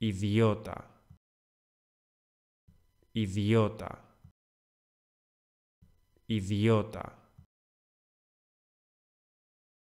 idiota, idiota, idiota.